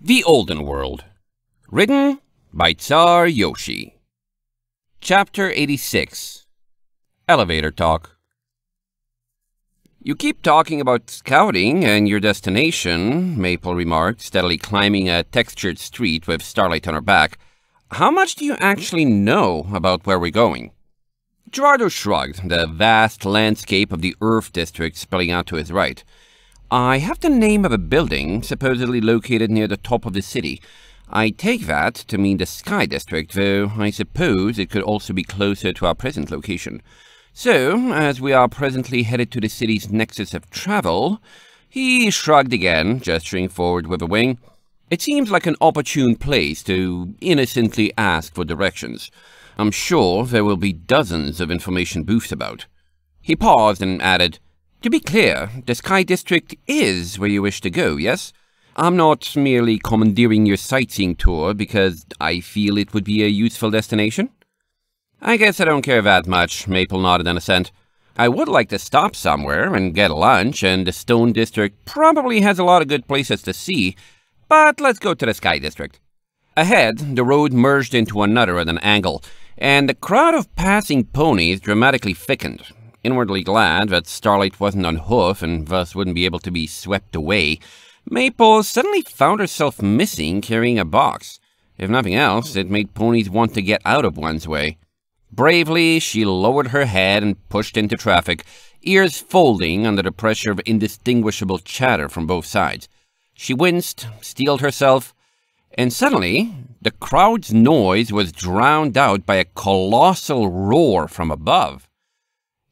The Olden World Written by Tsar Yoshi Chapter 86 Elevator Talk You keep talking about scouting and your destination, Maple remarked, steadily climbing a textured street with starlight on her back. How much do you actually know about where we're going? Gerardo shrugged, the vast landscape of the Earth District spilling out to his right. I have the name of a building supposedly located near the top of the city. I take that to mean the Sky District, though I suppose it could also be closer to our present location. So, as we are presently headed to the city's nexus of travel, he shrugged again, gesturing forward with a wing. It seems like an opportune place to innocently ask for directions. I'm sure there will be dozens of information booths about. He paused and added, to be clear, the Sky District is where you wish to go, yes? I'm not merely commandeering your sightseeing tour because I feel it would be a useful destination. I guess I don't care that much, Maple nodded in assent. I would like to stop somewhere and get lunch, and the Stone District probably has a lot of good places to see, but let's go to the Sky District. Ahead, the road merged into another at an angle, and the crowd of passing ponies dramatically thickened, inwardly glad that Starlight wasn't on hoof and thus wouldn't be able to be swept away, Maple suddenly found herself missing carrying a box. If nothing else, it made ponies want to get out of one's way. Bravely, she lowered her head and pushed into traffic, ears folding under the pressure of indistinguishable chatter from both sides. She winced, steeled herself, and suddenly the crowd's noise was drowned out by a colossal roar from above.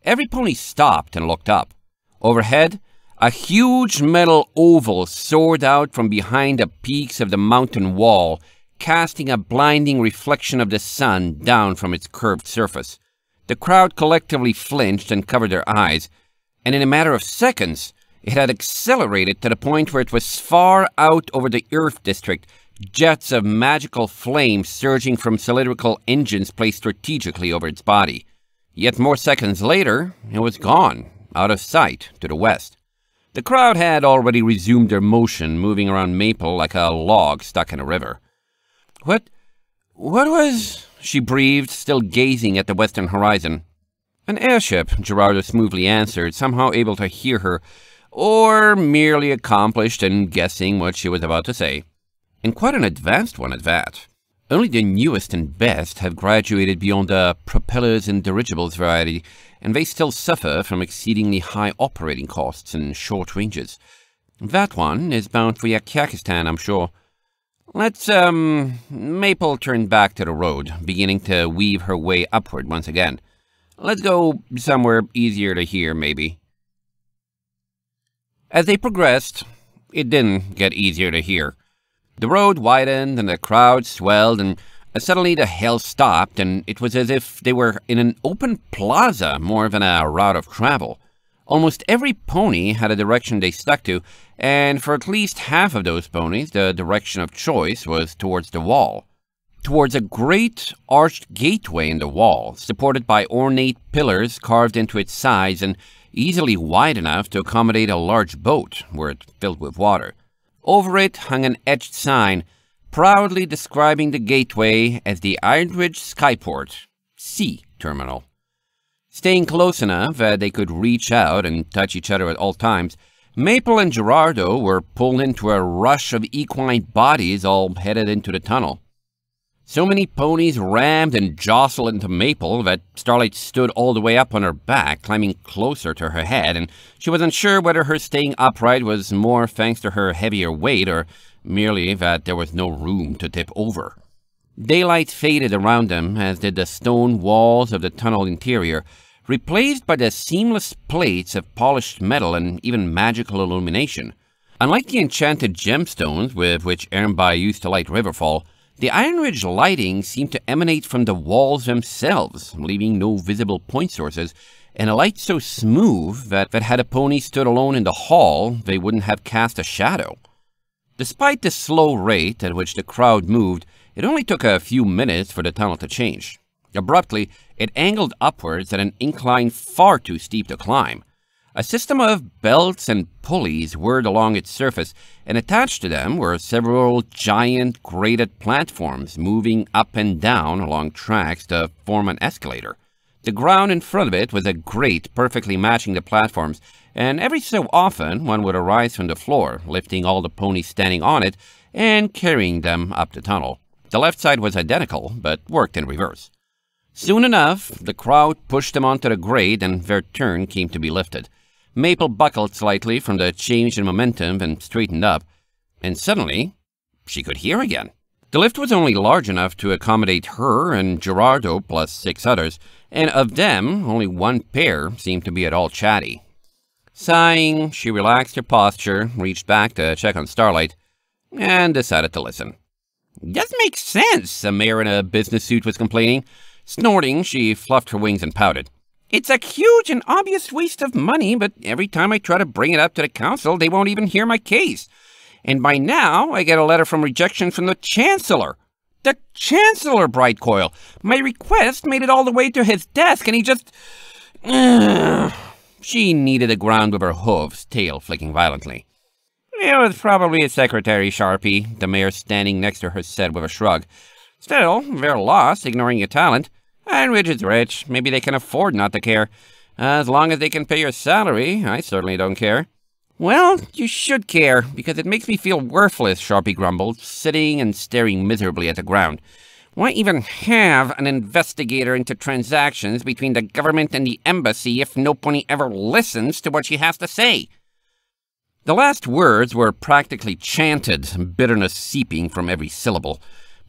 Every pony stopped and looked up. Overhead, a huge metal oval soared out from behind the peaks of the mountain wall, casting a blinding reflection of the sun down from its curved surface. The crowd collectively flinched and covered their eyes, and in a matter of seconds, it had accelerated to the point where it was far out over the Earth district, jets of magical flame surging from cylindrical engines placed strategically over its body. Yet more seconds later, it was gone, out of sight to the west. The crowd had already resumed their motion, moving around Maple like a log stuck in a river. What? What was? She breathed, still gazing at the western horizon. An airship, Gerardo smoothly answered, somehow able to hear her, or merely accomplished in guessing what she was about to say. And quite an advanced one at that. Only the newest and best have graduated beyond the propellers and dirigibles variety, and they still suffer from exceedingly high operating costs and short ranges. That one is bound for Yakakistan, I'm sure. Let's, um, Maple turn back to the road, beginning to weave her way upward once again. Let's go somewhere easier to hear, maybe. As they progressed, it didn't get easier to hear. The road widened and the crowd swelled, and suddenly the hail stopped, and it was as if they were in an open plaza more than a route of travel. Almost every pony had a direction they stuck to, and for at least half of those ponies, the direction of choice was towards the wall. Towards a great arched gateway in the wall, supported by ornate pillars carved into its sides and easily wide enough to accommodate a large boat were it filled with water. Over it hung an etched sign, proudly describing the gateway as the Ironridge Skyport, C Terminal. Staying close enough that uh, they could reach out and touch each other at all times, Maple and Gerardo were pulled into a rush of equine bodies all headed into the tunnel. So many ponies rammed and jostled into Maple that Starlight stood all the way up on her back, climbing closer to her head, and she was not sure whether her staying upright was more thanks to her heavier weight or merely that there was no room to tip over. Daylight faded around them, as did the stone walls of the tunnel interior, replaced by the seamless plates of polished metal and even magical illumination. Unlike the enchanted gemstones with which Aaron used to light Riverfall, the Iron Ridge lighting seemed to emanate from the walls themselves, leaving no visible point sources, and a light so smooth that, that had a pony stood alone in the hall, they wouldn't have cast a shadow. Despite the slow rate at which the crowd moved, it only took a few minutes for the tunnel to change. Abruptly, it angled upwards at an incline far too steep to climb. A system of belts and pulleys whirred along its surface, and attached to them were several giant grated platforms moving up and down along tracks to form an escalator. The ground in front of it was a grate perfectly matching the platforms, and every so often one would arise from the floor, lifting all the ponies standing on it and carrying them up the tunnel. The left side was identical, but worked in reverse. Soon enough, the crowd pushed them onto the grate and their turn came to be lifted. Maple buckled slightly from the change in momentum and straightened up, and suddenly she could hear again. The lift was only large enough to accommodate her and Gerardo plus six others, and of them, only one pair seemed to be at all chatty. Sighing, she relaxed her posture, reached back to check on Starlight, and decided to listen. Doesn't make sense, a mayor in a business suit was complaining. Snorting, she fluffed her wings and pouted. It's a huge and obvious waste of money, but every time I try to bring it up to the council, they won't even hear my case. And by now, I get a letter from rejection from the chancellor. The chancellor, Brightcoil. My request made it all the way to his desk, and he just... she kneaded the ground with her hooves, tail flicking violently. It was probably a secretary, Sharpie, the mayor standing next to her said with a shrug. Still, they're lost, ignoring your talent. And rich is rich. Maybe they can afford not to care. As long as they can pay your salary, I certainly don't care. Well, you should care, because it makes me feel worthless, Sharpie grumbled, sitting and staring miserably at the ground. Why even have an investigator into transactions between the government and the embassy if nobody ever listens to what she has to say? The last words were practically chanted, bitterness seeping from every syllable.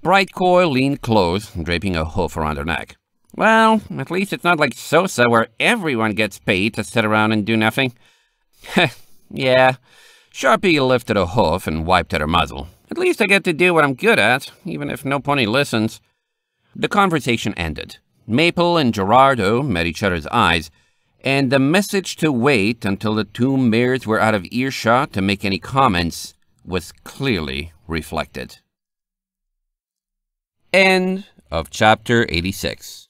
Bright Coil leaned close, draping a hoof around her neck. Well, at least it's not like Sosa where everyone gets paid to sit around and do nothing. yeah, Sharpie lifted a hoof and wiped at her muzzle. At least I get to do what I'm good at, even if no pony listens. The conversation ended. Maple and Gerardo met each other's eyes, and the message to wait until the two mares were out of earshot to make any comments was clearly reflected. End of chapter 86.